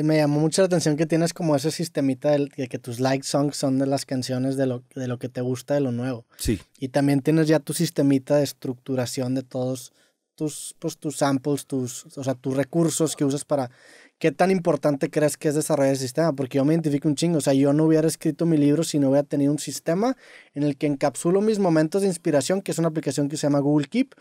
Me llamó mucho la atención que tienes como ese sistemita de, que tus like songs son de las canciones de lo, de lo que te gusta de lo nuevo. Sí. Y también tienes ya tu sistemita de estructuración de todos tus, pues, tus samples, tus, o sea, tus recursos que usas para... ¿Qué tan importante crees que es desarrollar el sistema? Porque yo me identifico un chingo. O sea, yo no hubiera escrito mi libro si no hubiera tenido un sistema en el que encapsulo mis momentos de inspiración, que es una aplicación que se llama Google Keep.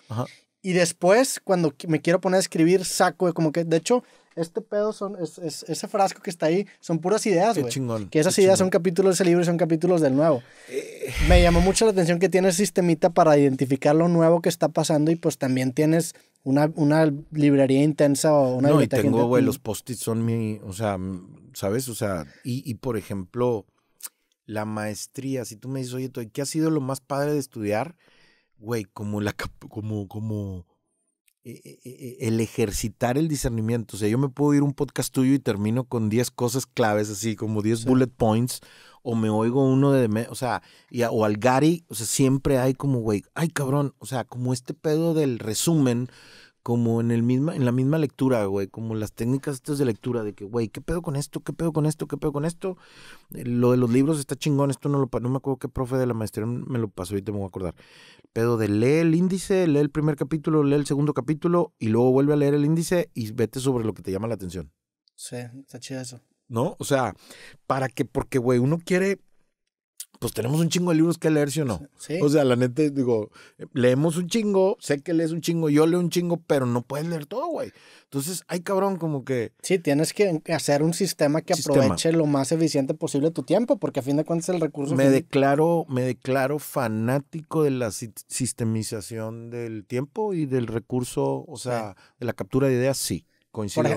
Y después, cuando me quiero poner a escribir, saco de como que, de hecho, este pedo son, es, ese frasco que está ahí, son puras ideas, güey. Que esas ideas son capítulos de ese libro y son capítulos del nuevo. Eh. Me llamó mucho la atención que tienes sistemita para identificar lo nuevo que está pasando y pues también tienes una, una librería intensa o una No, y tengo, güey, los post-its son mi, o sea, ¿sabes? O sea, y, y por ejemplo, la maestría, si tú me dices, oye, ¿qué ha sido lo más padre de estudiar? Güey, como la, como, como e, e, e, el ejercitar el discernimiento. O sea, yo me puedo ir un podcast tuyo y termino con 10 cosas claves, así como 10 bullet points, o me oigo uno de, o sea, o al Gary, o sea, siempre hay como, güey, ay cabrón, o sea, como este pedo del resumen, como en el misma, en la misma lectura, güey, como las técnicas estas de lectura, de que, güey, ¿qué pedo con esto? ¿Qué pedo con esto? ¿Qué pedo con esto? Eh, lo de los libros está chingón, esto no lo no me acuerdo qué profe de la maestría me lo pasó, ahorita te voy a acordar. Pedo de lee el índice, lee el primer capítulo, lee el segundo capítulo, y luego vuelve a leer el índice y vete sobre lo que te llama la atención. Sí, está chido eso. ¿No? O sea, para que, porque, güey, uno quiere pues tenemos un chingo de libros que leer, ¿sí o no? O sea, la neta, digo, leemos un chingo, sé que lees un chingo, yo leo un chingo, pero no puedes leer todo, güey. Entonces, hay cabrón, como que... Sí, tienes que hacer un sistema que aproveche lo más eficiente posible tu tiempo, porque a fin de cuentas el recurso... Me, declaro, me declaro fanático de la sistemización del tiempo y del recurso, o sea, de la captura de ideas, sí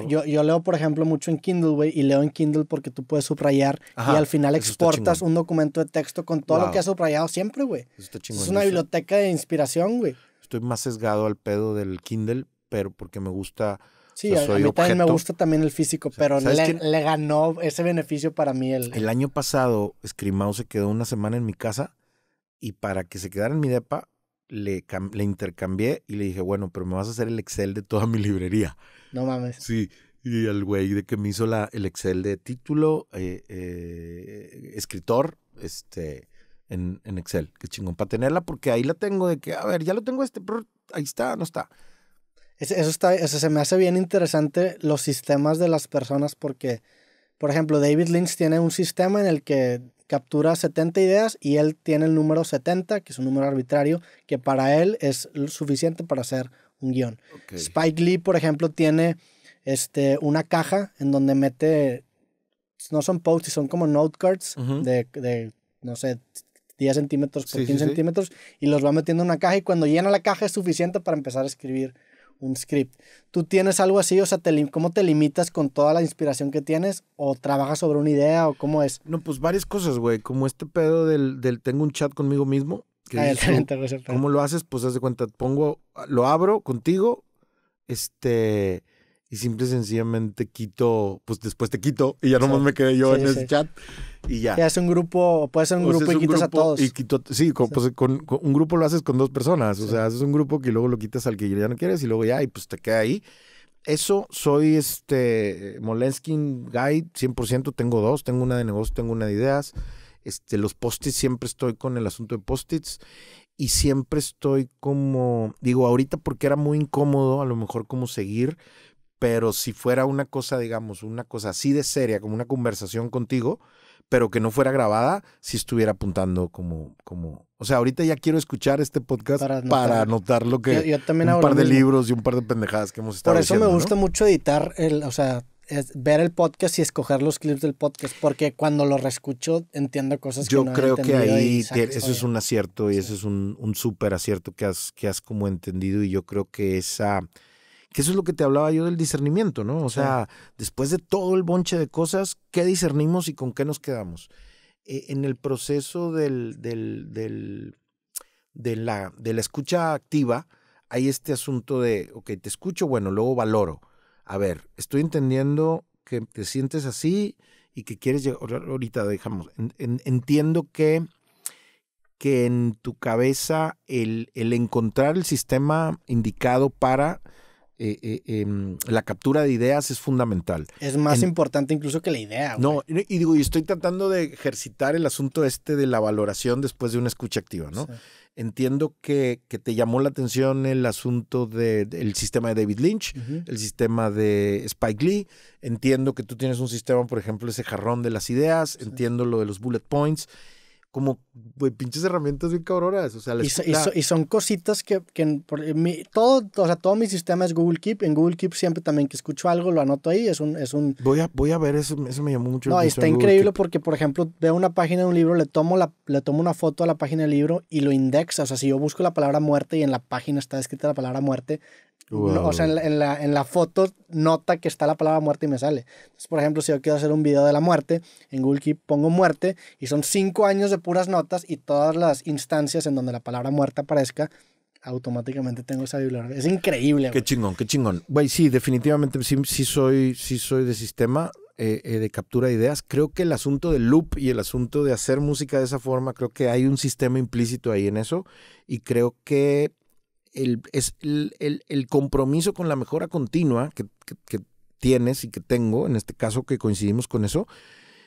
yo, leo, por ejemplo, mucho en Kindle, güey, y leo en Kindle porque tú puedes subrayar y al final exportas un documento de texto con todo lo que has subrayado siempre, güey. Es una biblioteca de inspiración, güey. Estoy más sesgado al pedo del Kindle, pero porque me gusta... Sí, a, mí también me gusta también el físico, pero le, ganó ese beneficio para mí. El, el año pasado, Scrimao se quedó una semana en mi casa y para que se quedara en mi depa, le, intercambié y le dije, bueno, pero me vas a hacer el Excel de toda mi librería. No mames. Sí. Y el güey de que me hizo la, el Excel de título, eh, eh, escritor, este, en, Excel. Qué chingón, para tenerla, porque ahí la tengo de que, a ver, ya lo tengo este, pero ahí está, no está. Eso está, eso se me hace bien interesante los sistemas de las personas porque por ejemplo, David Lynch tiene un sistema en el que captura 70 ideas y él tiene el número 70, que es un número arbitrario, que para él es suficiente para hacer un guión. Spike Lee, por ejemplo, tiene este, una caja en donde mete, no son posts, son como note cards de, de, no sé, 10 centímetros por 15 centímetros y los va metiendo en una caja y cuando llena la caja es suficiente para empezar a escribir un script. ¿Tú tienes algo así? O sea, te, ¿cómo te limitas con toda la inspiración que tienes? ¿O trabajas sobre una idea? ¿O cómo es? No, pues varias cosas, güey. Como este pedo del, tengo un chat conmigo mismo. Ah, ¿Cómo lo haces? Pues haz de cuenta, pongo, lo abro contigo, este, y simple y sencillamente quito, pues después te quito y ya nomás me quedé yo en el ese chat y ya. Ya es un grupo, puede ser un grupo y quitas a todos. quito, sí, pues un grupo lo haces con dos personas, o sea, haces un grupo que luego lo quitas al que ya no quieres y luego ya, y pues te queda ahí. Eso soy este Molenskin Guide 100%, tengo dos, tengo una de negocio, tengo una de ideas. Este, los post-its, siempre estoy con el asunto de post-its y siempre estoy como, digo, ahorita porque era muy incómodo a lo mejor como seguir, pero si fuera una cosa, digamos, una cosa así de seria, como una conversación contigo, pero que no fuera grabada, si estuviera apuntando como, como, o sea, ahorita ya quiero escuchar este podcast para anotar, lo que, yo, un par de libros y un par de pendejadas que hemos estado Por eso me gusta mucho editar, el, o sea, ver el podcast y escoger los clips del podcast, porque cuando lo reescucho entiendo cosas que Yo creo que ahí eso es un acierto y eso es un, un súper acierto que has, que has como entendido y yo creo que esa que eso es lo que te hablaba yo del discernimiento, ¿no? O sea, después de todo el bonche de cosas, ¿qué discernimos y con qué nos quedamos? Eh, en el proceso de, la, de la escucha activa, hay este asunto de, ok, te escucho, bueno, luego valoro. A ver, estoy entendiendo que te sientes así y que quieres llegar, ahorita dejamos, entiendo que que en tu cabeza el, el encontrar el sistema indicado para eh, eh, em, la captura de ideas es fundamental. Es más importante incluso que la idea. No, y, digo, y estoy tratando de ejercitar el asunto este de la valoración después de una escucha activa, ¿no? Entiendo que, te llamó la atención el asunto del sistema de David Lynch, el sistema de Spike Lee. Entiendo que tú tienes un sistema, por ejemplo, ese jarrón de las ideas. Entiendo lo de los bullet points como pinches herramientas bien cabronas. O sea, y, son cositas que, que todo, o sea, todo mi sistema es Google Keep. En Google Keep siempre también que escucho algo lo anoto ahí. Es un, es un... Voy a, voy a ver eso, eso me llamó mucho. No, está increíble porque, por ejemplo, veo una página de un libro, le tomo, la, le tomo una foto a la página del libro y lo indexa. O sea, si yo busco la palabra muerte y en la página está escrita la palabra muerte, o sea, en la, en la, en, la, foto nota que está la palabra muerte y me sale. Entonces, por ejemplo, si yo quiero hacer un video de la muerte, en Google Keep pongo muerte y son cinco años de puras notas y todas las instancias en donde la palabra muerta aparezca, automáticamente tengo esa bibliografía. Es increíble. Qué chingón, qué chingón. Güey, sí, definitivamente sí, soy, sí soy de sistema. Eh, eh, de captura de ideas. Creo que el asunto del loop y el asunto de hacer música de esa forma, creo que hay un sistema implícito ahí en eso y creo que el, es el, el, compromiso con la mejora continua que, que tienes y que tengo, en este caso que coincidimos con eso,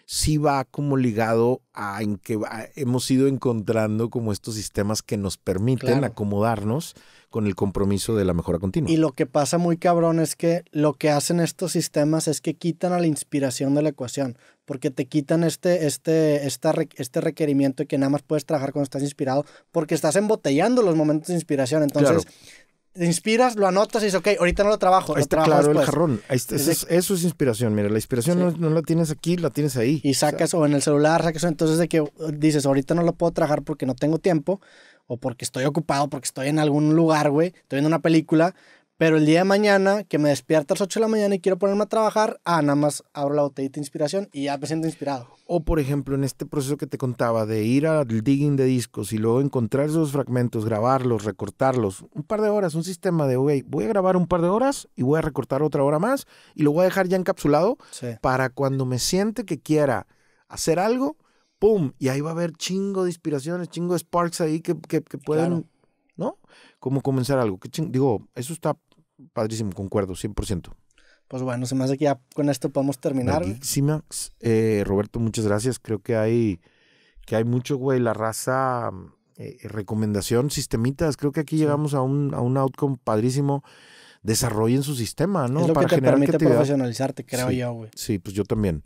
sí va como ligado a en que hemos ido encontrando como estos sistemas que nos permiten acomodarnos con el compromiso de la mejora continua. Y lo que pasa muy cabrón es que lo que hacen estos sistemas es que quitan a la inspiración de la ecuación, porque te quitan este, este, esta, este requerimiento que nada más puedes trabajar cuando estás inspirado, porque estás embotellando los momentos de inspiración. Entonces, inspiras, lo anotas y dices, ok, ahorita no lo trabajo. Ahí está claro el jarrón. eso, es, inspiración. Mira, la inspiración no, la tienes aquí, la tienes ahí. Y sacas o, en el celular, sacas entonces de que uh, dices, ahorita no lo puedo trabajar porque no tengo tiempo o porque estoy ocupado, porque estoy en algún lugar, güey, estoy viendo una película pero el día de mañana, que me despierta a las 8 de la mañana y quiero ponerme a trabajar, ah, nada más abro la botellita de inspiración y ya me siento inspirado. O, por ejemplo, en este proceso que te contaba de ir al digging de discos y luego encontrar esos fragmentos, grabarlos, recortarlos, un par de horas, un sistema de, güey, voy a grabar un par de horas y voy a recortar otra hora más y lo voy a dejar ya encapsulado para cuando me siente que quiera hacer algo, ¡pum! Y ahí va a haber chingo de inspiraciones, chingo de sparks ahí que, que, ¿no? Como comenzar algo. Digo, eso está Padrísimo, concuerdo, 100%. Pues bueno, se me hace que ya con esto podemos terminar. Eh, Roberto, muchas gracias. Creo que hay, que hay mucho, güey. La raza, eh, recomendación, sistemitas. Creo que aquí llegamos a un, a un outcome padrísimo. Desarrollen su sistema, ¿no? Es lo que te permite profesionalizarte, creo yo, güey. Sí, pues yo también.